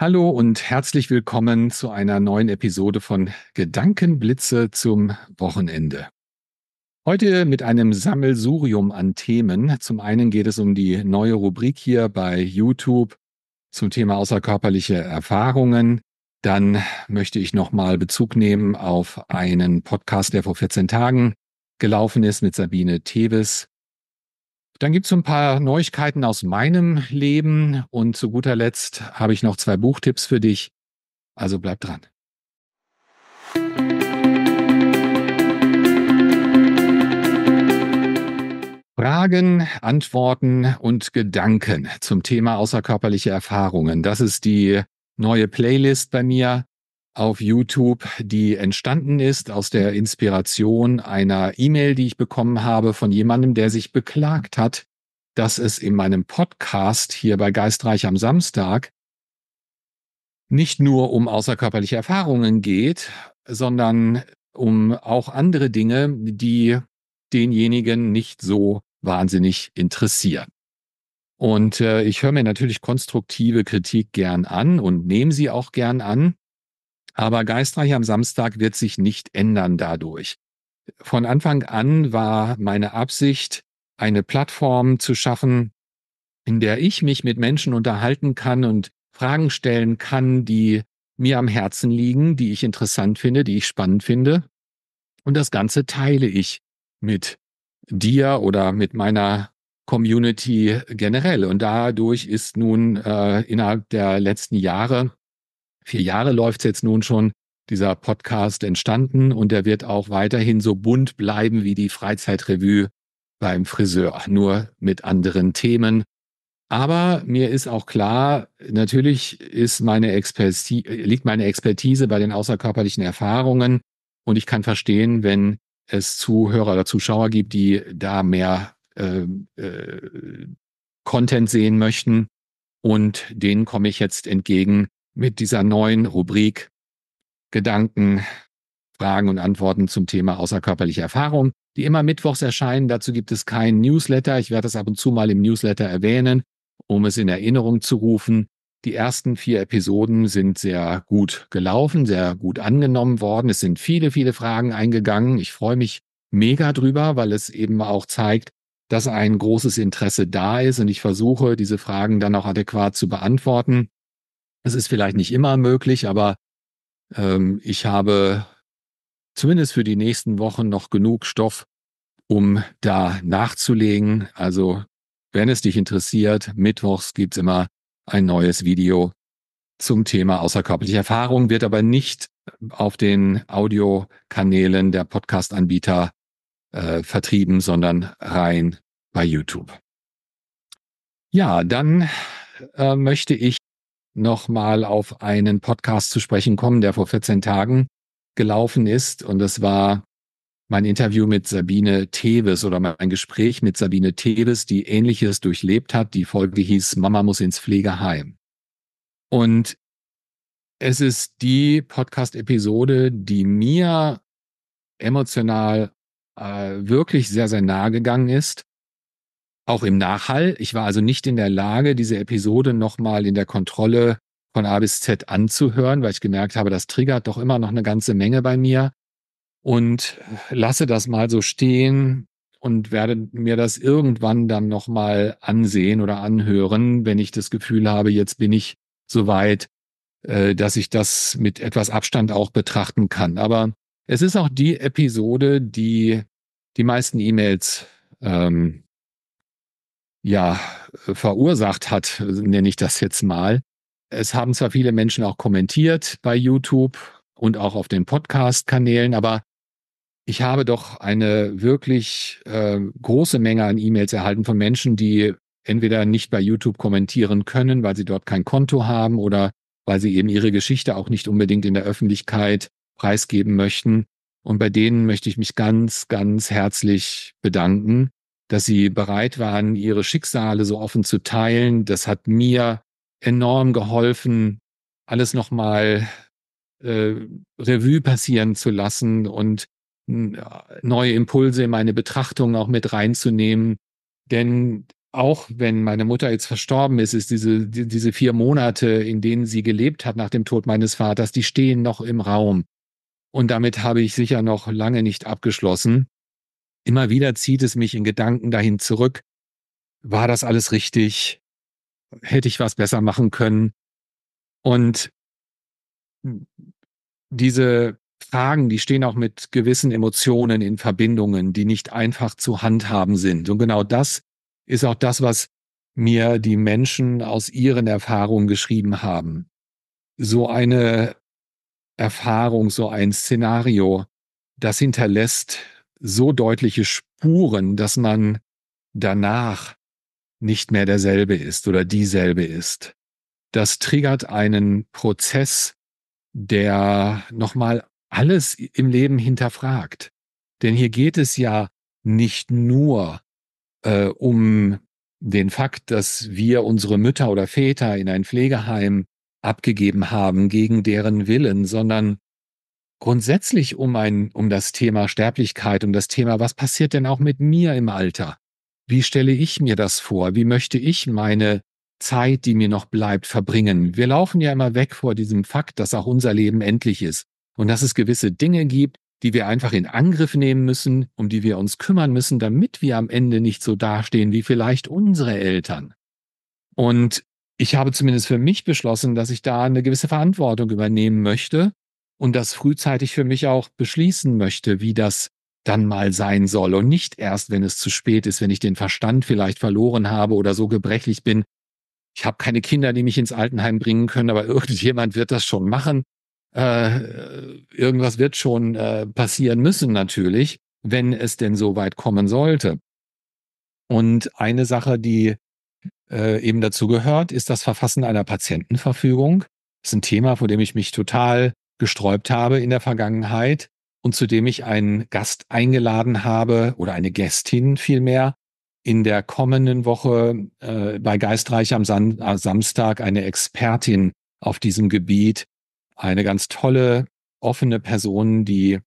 Hallo und herzlich willkommen zu einer neuen Episode von Gedankenblitze zum Wochenende. Heute mit einem Sammelsurium an Themen. Zum einen geht es um die neue Rubrik hier bei YouTube zum Thema außerkörperliche Erfahrungen. Dann möchte ich nochmal Bezug nehmen auf einen Podcast, der vor 14 Tagen gelaufen ist mit Sabine Thewes dann gibt es so ein paar Neuigkeiten aus meinem Leben und zu guter Letzt habe ich noch zwei Buchtipps für dich. Also bleib dran. Fragen, Antworten und Gedanken zum Thema außerkörperliche Erfahrungen. Das ist die neue Playlist bei mir auf YouTube, die entstanden ist aus der Inspiration einer E-Mail, die ich bekommen habe von jemandem, der sich beklagt hat, dass es in meinem Podcast hier bei Geistreich am Samstag nicht nur um außerkörperliche Erfahrungen geht, sondern um auch andere Dinge, die denjenigen nicht so wahnsinnig interessieren. Und äh, ich höre mir natürlich konstruktive Kritik gern an und nehme sie auch gern an. Aber Geistreich am Samstag wird sich nicht ändern dadurch. Von Anfang an war meine Absicht, eine Plattform zu schaffen, in der ich mich mit Menschen unterhalten kann und Fragen stellen kann, die mir am Herzen liegen, die ich interessant finde, die ich spannend finde. Und das Ganze teile ich mit dir oder mit meiner Community generell. Und dadurch ist nun äh, innerhalb der letzten Jahre vier Jahre läuft es jetzt nun schon, dieser Podcast entstanden und er wird auch weiterhin so bunt bleiben wie die Freizeitrevue beim Friseur, nur mit anderen Themen. Aber mir ist auch klar, natürlich ist meine Expertise, liegt meine Expertise bei den außerkörperlichen Erfahrungen und ich kann verstehen, wenn es Zuhörer oder Zuschauer gibt, die da mehr äh, äh, Content sehen möchten und denen komme ich jetzt entgegen, mit dieser neuen Rubrik Gedanken, Fragen und Antworten zum Thema außerkörperliche Erfahrung, die immer mittwochs erscheinen. Dazu gibt es keinen Newsletter. Ich werde das ab und zu mal im Newsletter erwähnen, um es in Erinnerung zu rufen. Die ersten vier Episoden sind sehr gut gelaufen, sehr gut angenommen worden. Es sind viele, viele Fragen eingegangen. Ich freue mich mega drüber, weil es eben auch zeigt, dass ein großes Interesse da ist und ich versuche, diese Fragen dann auch adäquat zu beantworten. Es ist vielleicht nicht immer möglich, aber ähm, ich habe zumindest für die nächsten Wochen noch genug Stoff, um da nachzulegen. Also wenn es dich interessiert, mittwochs gibt's immer ein neues Video zum Thema außerkörperliche Erfahrung, wird aber nicht auf den Audiokanälen der Podcast-Anbieter äh, vertrieben, sondern rein bei YouTube. Ja, dann äh, möchte ich nochmal auf einen Podcast zu sprechen kommen, der vor 14 Tagen gelaufen ist. Und das war mein Interview mit Sabine Teves oder mein Gespräch mit Sabine Teves, die Ähnliches durchlebt hat. Die Folge hieß Mama muss ins Pflegeheim. Und es ist die Podcast-Episode, die mir emotional äh, wirklich sehr, sehr nahe gegangen ist auch im Nachhall. Ich war also nicht in der Lage, diese Episode nochmal in der Kontrolle von A bis Z anzuhören, weil ich gemerkt habe, das triggert doch immer noch eine ganze Menge bei mir. Und lasse das mal so stehen und werde mir das irgendwann dann nochmal ansehen oder anhören, wenn ich das Gefühl habe, jetzt bin ich so weit, äh, dass ich das mit etwas Abstand auch betrachten kann. Aber es ist auch die Episode, die die meisten E-Mails ähm, ja, verursacht hat, nenne ich das jetzt mal. Es haben zwar viele Menschen auch kommentiert bei YouTube und auch auf den Podcast-Kanälen, aber ich habe doch eine wirklich äh, große Menge an E-Mails erhalten von Menschen, die entweder nicht bei YouTube kommentieren können, weil sie dort kein Konto haben oder weil sie eben ihre Geschichte auch nicht unbedingt in der Öffentlichkeit preisgeben möchten. Und bei denen möchte ich mich ganz, ganz herzlich bedanken dass sie bereit waren, ihre Schicksale so offen zu teilen. Das hat mir enorm geholfen, alles nochmal äh, Revue passieren zu lassen und neue Impulse in meine Betrachtung auch mit reinzunehmen. Denn auch wenn meine Mutter jetzt verstorben ist, ist diese, die, diese vier Monate, in denen sie gelebt hat nach dem Tod meines Vaters, die stehen noch im Raum. Und damit habe ich sicher noch lange nicht abgeschlossen. Immer wieder zieht es mich in Gedanken dahin zurück. War das alles richtig? Hätte ich was besser machen können? Und diese Fragen, die stehen auch mit gewissen Emotionen in Verbindungen, die nicht einfach zu handhaben sind. Und genau das ist auch das, was mir die Menschen aus ihren Erfahrungen geschrieben haben. So eine Erfahrung, so ein Szenario, das hinterlässt so deutliche Spuren, dass man danach nicht mehr derselbe ist oder dieselbe ist. Das triggert einen Prozess, der nochmal alles im Leben hinterfragt. Denn hier geht es ja nicht nur äh, um den Fakt, dass wir unsere Mütter oder Väter in ein Pflegeheim abgegeben haben gegen deren Willen, sondern grundsätzlich um ein, um das Thema Sterblichkeit, um das Thema, was passiert denn auch mit mir im Alter? Wie stelle ich mir das vor? Wie möchte ich meine Zeit, die mir noch bleibt, verbringen? Wir laufen ja immer weg vor diesem Fakt, dass auch unser Leben endlich ist und dass es gewisse Dinge gibt, die wir einfach in Angriff nehmen müssen, um die wir uns kümmern müssen, damit wir am Ende nicht so dastehen wie vielleicht unsere Eltern. Und ich habe zumindest für mich beschlossen, dass ich da eine gewisse Verantwortung übernehmen möchte und das frühzeitig für mich auch beschließen möchte, wie das dann mal sein soll und nicht erst, wenn es zu spät ist, wenn ich den Verstand vielleicht verloren habe oder so gebrechlich bin. Ich habe keine Kinder, die mich ins Altenheim bringen können, aber irgendjemand wird das schon machen. Äh, irgendwas wird schon äh, passieren müssen natürlich, wenn es denn so weit kommen sollte. Und eine Sache, die äh, eben dazu gehört, ist das Verfassen einer Patientenverfügung. Das ist ein Thema, vor dem ich mich total gesträubt habe in der Vergangenheit und zu dem ich einen Gast eingeladen habe oder eine Gästin vielmehr in der kommenden Woche äh, bei Geistreich am San äh, Samstag eine Expertin auf diesem Gebiet, eine ganz tolle, offene Person, die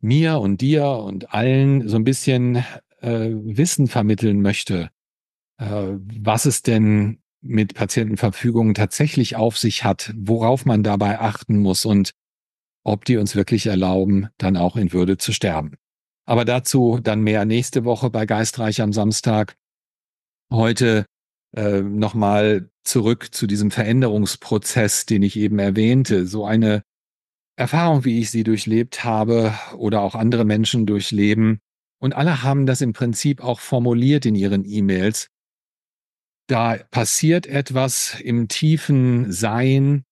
mir und dir und allen so ein bisschen äh, Wissen vermitteln möchte, äh, was es denn mit Patientenverfügungen tatsächlich auf sich hat, worauf man dabei achten muss und ob die uns wirklich erlauben, dann auch in Würde zu sterben. Aber dazu dann mehr nächste Woche bei Geistreich am Samstag. Heute äh, nochmal zurück zu diesem Veränderungsprozess, den ich eben erwähnte. So eine Erfahrung, wie ich sie durchlebt habe oder auch andere Menschen durchleben. Und alle haben das im Prinzip auch formuliert in ihren E-Mails. Da passiert etwas im tiefen Sein,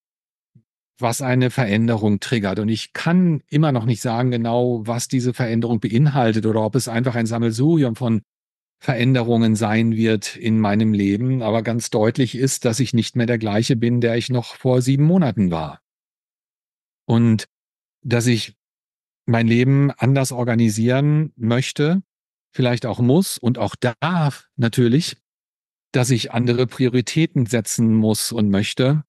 was eine Veränderung triggert. Und ich kann immer noch nicht sagen genau, was diese Veränderung beinhaltet oder ob es einfach ein Sammelsurium von Veränderungen sein wird in meinem Leben. Aber ganz deutlich ist, dass ich nicht mehr der gleiche bin, der ich noch vor sieben Monaten war. Und dass ich mein Leben anders organisieren möchte, vielleicht auch muss und auch darf natürlich, dass ich andere Prioritäten setzen muss und möchte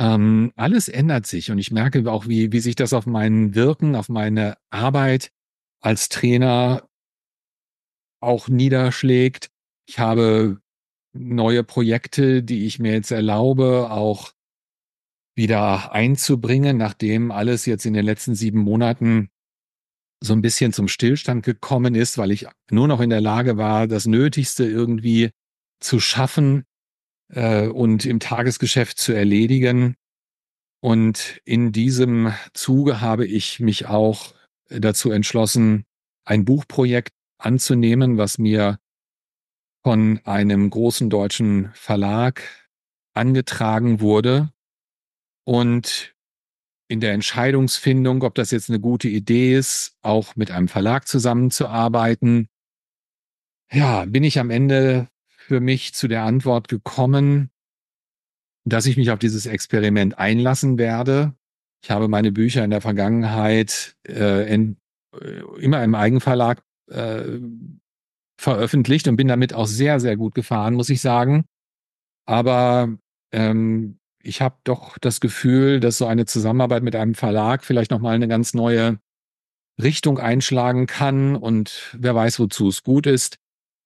ähm, alles ändert sich und ich merke auch, wie, wie sich das auf mein Wirken, auf meine Arbeit als Trainer auch niederschlägt. Ich habe neue Projekte, die ich mir jetzt erlaube, auch wieder einzubringen, nachdem alles jetzt in den letzten sieben Monaten so ein bisschen zum Stillstand gekommen ist, weil ich nur noch in der Lage war, das Nötigste irgendwie zu schaffen, äh, und im Tagesgeschäft zu erledigen. Und in diesem Zuge habe ich mich auch dazu entschlossen, ein Buchprojekt anzunehmen, was mir von einem großen deutschen Verlag angetragen wurde. Und in der Entscheidungsfindung, ob das jetzt eine gute Idee ist, auch mit einem Verlag zusammenzuarbeiten, ja, bin ich am Ende für mich zu der Antwort gekommen, dass ich mich auf dieses Experiment einlassen werde. Ich habe meine Bücher in der Vergangenheit äh, in, äh, immer im Eigenverlag äh, veröffentlicht und bin damit auch sehr, sehr gut gefahren, muss ich sagen. Aber ähm, ich habe doch das Gefühl, dass so eine Zusammenarbeit mit einem Verlag vielleicht nochmal eine ganz neue Richtung einschlagen kann und wer weiß, wozu es gut ist.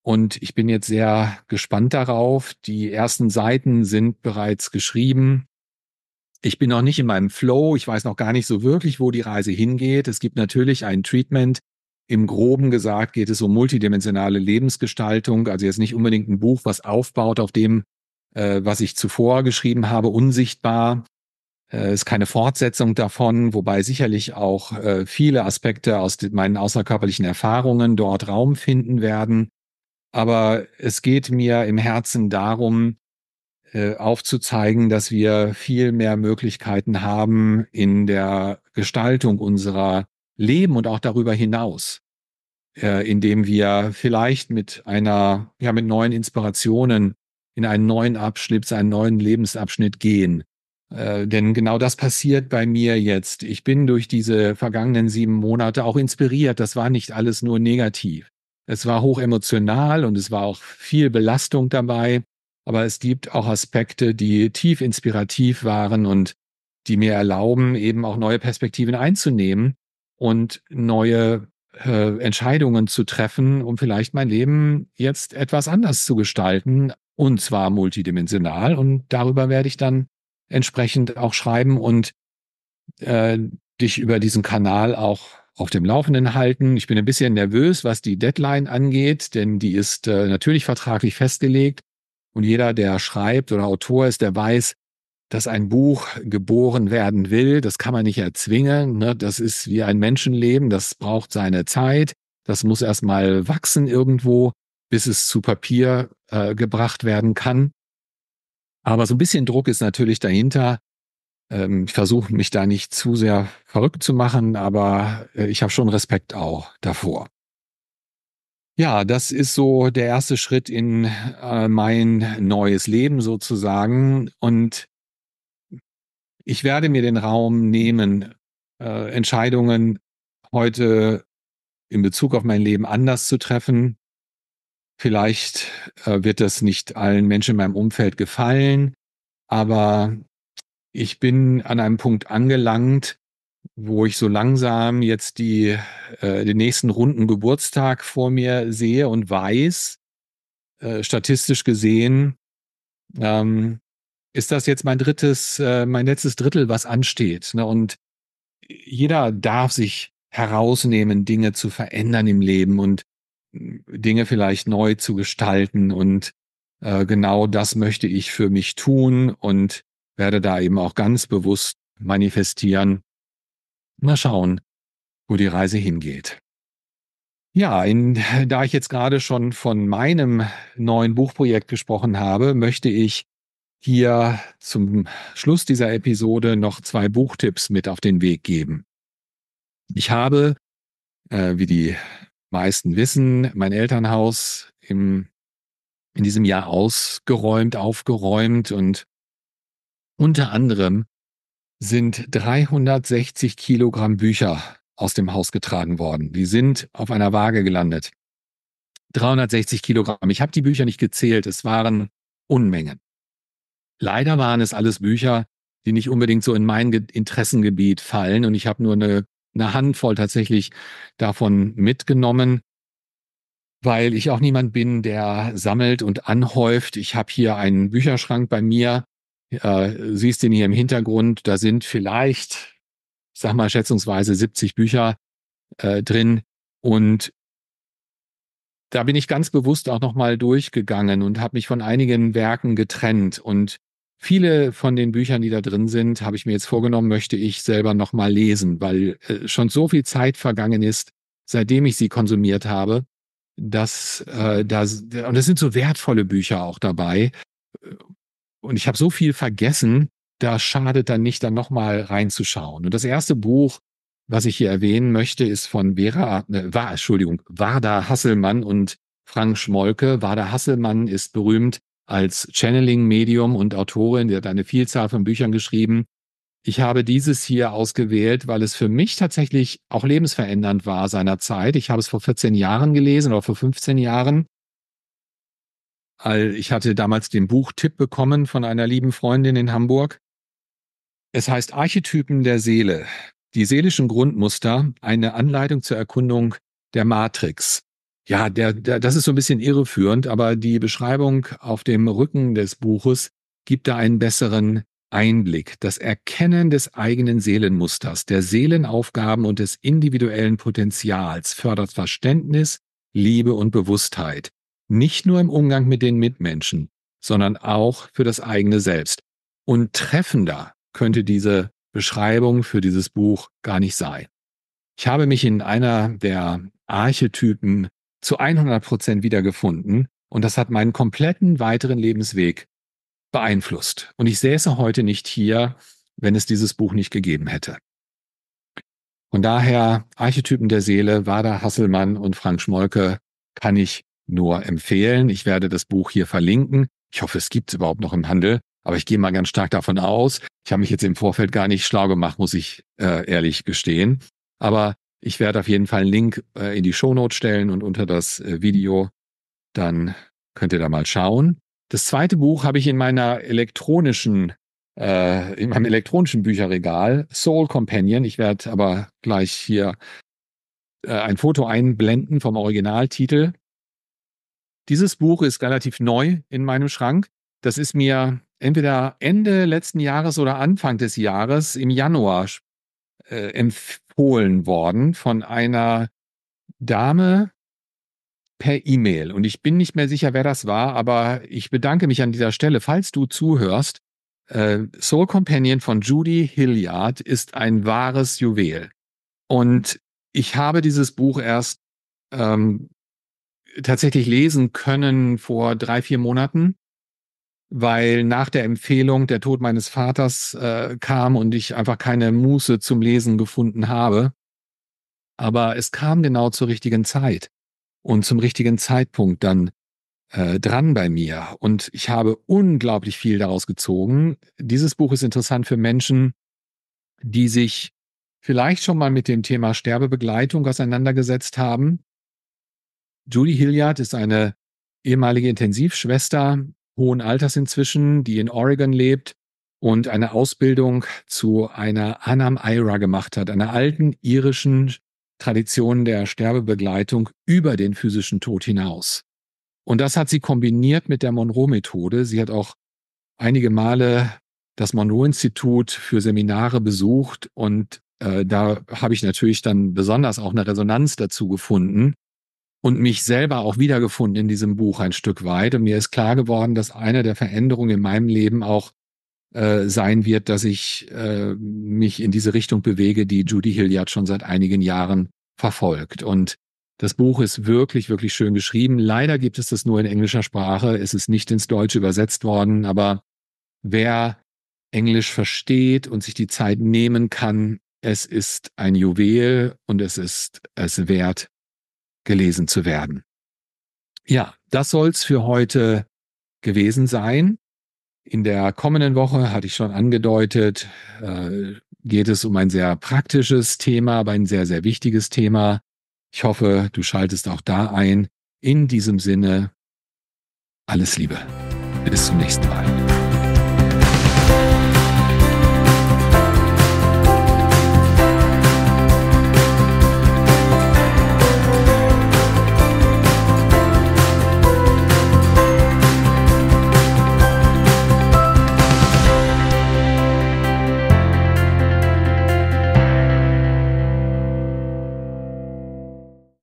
Und ich bin jetzt sehr gespannt darauf. Die ersten Seiten sind bereits geschrieben. Ich bin noch nicht in meinem Flow. Ich weiß noch gar nicht so wirklich, wo die Reise hingeht. Es gibt natürlich ein Treatment. Im groben gesagt geht es um multidimensionale Lebensgestaltung. Also jetzt nicht unbedingt ein Buch, was aufbaut auf dem, äh, was ich zuvor geschrieben habe, unsichtbar. Äh, ist keine Fortsetzung davon, wobei sicherlich auch äh, viele Aspekte aus meinen außerkörperlichen Erfahrungen dort Raum finden werden. Aber es geht mir im Herzen darum, äh, aufzuzeigen, dass wir viel mehr Möglichkeiten haben in der Gestaltung unserer Leben und auch darüber hinaus, äh, indem wir vielleicht mit einer, ja, mit neuen Inspirationen in einen neuen Abschnitt, einen neuen Lebensabschnitt gehen. Äh, denn genau das passiert bei mir jetzt. Ich bin durch diese vergangenen sieben Monate auch inspiriert. Das war nicht alles nur negativ. Es war hoch emotional und es war auch viel Belastung dabei. Aber es gibt auch Aspekte, die tief inspirativ waren und die mir erlauben, eben auch neue Perspektiven einzunehmen und neue äh, Entscheidungen zu treffen, um vielleicht mein Leben jetzt etwas anders zu gestalten. Und zwar multidimensional. Und darüber werde ich dann entsprechend auch schreiben und äh, dich über diesen Kanal auch auf dem Laufenden halten. Ich bin ein bisschen nervös, was die Deadline angeht, denn die ist äh, natürlich vertraglich festgelegt. Und jeder, der schreibt oder Autor ist, der weiß, dass ein Buch geboren werden will. Das kann man nicht erzwingen. Ne? Das ist wie ein Menschenleben. Das braucht seine Zeit. Das muss erstmal wachsen irgendwo, bis es zu Papier äh, gebracht werden kann. Aber so ein bisschen Druck ist natürlich dahinter, ähm, ich versuche mich da nicht zu sehr verrückt zu machen, aber äh, ich habe schon Respekt auch davor. Ja, das ist so der erste Schritt in äh, mein neues Leben sozusagen. Und ich werde mir den Raum nehmen, äh, Entscheidungen heute in Bezug auf mein Leben anders zu treffen. Vielleicht wird das nicht allen Menschen in meinem Umfeld gefallen, aber ich bin an einem Punkt angelangt, wo ich so langsam jetzt die, äh, den nächsten runden Geburtstag vor mir sehe und weiß, äh, statistisch gesehen, ähm, ist das jetzt mein drittes, äh, mein letztes Drittel, was ansteht. Ne? Und jeder darf sich herausnehmen, Dinge zu verändern im Leben und äh, Dinge vielleicht neu zu gestalten. Und äh, genau das möchte ich für mich tun. Und werde da eben auch ganz bewusst manifestieren. Mal schauen, wo die Reise hingeht. Ja, in, da ich jetzt gerade schon von meinem neuen Buchprojekt gesprochen habe, möchte ich hier zum Schluss dieser Episode noch zwei Buchtipps mit auf den Weg geben. Ich habe, äh, wie die meisten wissen, mein Elternhaus im, in diesem Jahr ausgeräumt, aufgeräumt und unter anderem sind 360 Kilogramm Bücher aus dem Haus getragen worden. Die sind auf einer Waage gelandet. 360 Kilogramm. Ich habe die Bücher nicht gezählt. Es waren Unmengen. Leider waren es alles Bücher, die nicht unbedingt so in mein Interessengebiet fallen. Und ich habe nur eine, eine Handvoll tatsächlich davon mitgenommen, weil ich auch niemand bin, der sammelt und anhäuft. Ich habe hier einen Bücherschrank bei mir äh, siehst den hier im Hintergrund, da sind vielleicht, sag mal schätzungsweise 70 Bücher äh, drin und da bin ich ganz bewusst auch nochmal durchgegangen und habe mich von einigen Werken getrennt und viele von den Büchern, die da drin sind, habe ich mir jetzt vorgenommen, möchte ich selber nochmal lesen, weil äh, schon so viel Zeit vergangen ist, seitdem ich sie konsumiert habe, dass äh, da und es sind so wertvolle Bücher auch dabei, äh, und ich habe so viel vergessen, da schadet dann nicht, dann nochmal reinzuschauen. Und das erste Buch, was ich hier erwähnen möchte, ist von Vera, äh, war, Entschuldigung, Warda Hasselmann und Frank Schmolke. Warda Hasselmann ist berühmt als Channeling-Medium und Autorin, die hat eine Vielzahl von Büchern geschrieben. Ich habe dieses hier ausgewählt, weil es für mich tatsächlich auch lebensverändernd war seinerzeit. Ich habe es vor 14 Jahren gelesen oder vor 15 Jahren ich hatte damals den Buchtipp bekommen von einer lieben Freundin in Hamburg. Es heißt Archetypen der Seele, die seelischen Grundmuster, eine Anleitung zur Erkundung der Matrix. Ja, der, der, das ist so ein bisschen irreführend, aber die Beschreibung auf dem Rücken des Buches gibt da einen besseren Einblick. Das Erkennen des eigenen Seelenmusters, der Seelenaufgaben und des individuellen Potenzials fördert Verständnis, Liebe und Bewusstheit nicht nur im Umgang mit den Mitmenschen, sondern auch für das eigene Selbst. Und treffender könnte diese Beschreibung für dieses Buch gar nicht sein. Ich habe mich in einer der Archetypen zu 100 Prozent wiedergefunden und das hat meinen kompletten weiteren Lebensweg beeinflusst. Und ich säße heute nicht hier, wenn es dieses Buch nicht gegeben hätte. Von daher, Archetypen der Seele, Wada Hasselmann und Frank Schmolke kann ich nur empfehlen. Ich werde das Buch hier verlinken. Ich hoffe, es gibt es überhaupt noch im Handel, aber ich gehe mal ganz stark davon aus. Ich habe mich jetzt im Vorfeld gar nicht schlau gemacht, muss ich äh, ehrlich gestehen. Aber ich werde auf jeden Fall einen Link äh, in die Shownote stellen und unter das äh, Video. Dann könnt ihr da mal schauen. Das zweite Buch habe ich in meiner elektronischen, äh, in meinem elektronischen Bücherregal, Soul Companion. Ich werde aber gleich hier äh, ein Foto einblenden vom Originaltitel. Dieses Buch ist relativ neu in meinem Schrank. Das ist mir entweder Ende letzten Jahres oder Anfang des Jahres im Januar äh, empfohlen worden von einer Dame per E-Mail. Und ich bin nicht mehr sicher, wer das war, aber ich bedanke mich an dieser Stelle, falls du zuhörst. Äh, Soul Companion von Judy Hilliard ist ein wahres Juwel. Und ich habe dieses Buch erst ähm, tatsächlich lesen können vor drei, vier Monaten, weil nach der Empfehlung der Tod meines Vaters äh, kam und ich einfach keine Muße zum Lesen gefunden habe. Aber es kam genau zur richtigen Zeit und zum richtigen Zeitpunkt dann äh, dran bei mir. Und ich habe unglaublich viel daraus gezogen. Dieses Buch ist interessant für Menschen, die sich vielleicht schon mal mit dem Thema Sterbebegleitung auseinandergesetzt haben Judy Hilliard ist eine ehemalige Intensivschwester hohen Alters inzwischen, die in Oregon lebt und eine Ausbildung zu einer Anam Ira gemacht hat, einer alten irischen Tradition der Sterbebegleitung über den physischen Tod hinaus. Und das hat sie kombiniert mit der Monroe-Methode. Sie hat auch einige Male das Monroe-Institut für Seminare besucht und äh, da habe ich natürlich dann besonders auch eine Resonanz dazu gefunden, und mich selber auch wiedergefunden in diesem Buch ein Stück weit. Und mir ist klar geworden, dass eine der Veränderungen in meinem Leben auch äh, sein wird, dass ich äh, mich in diese Richtung bewege, die Judy Hilliard schon seit einigen Jahren verfolgt. Und das Buch ist wirklich, wirklich schön geschrieben. Leider gibt es das nur in englischer Sprache. Es ist nicht ins Deutsche übersetzt worden, aber wer Englisch versteht und sich die Zeit nehmen kann, es ist ein Juwel und es ist es wert, gelesen zu werden. Ja, das soll's für heute gewesen sein. In der kommenden Woche, hatte ich schon angedeutet, äh, geht es um ein sehr praktisches Thema, aber ein sehr, sehr wichtiges Thema. Ich hoffe, du schaltest auch da ein. In diesem Sinne, alles Liebe. Bis zum nächsten Mal.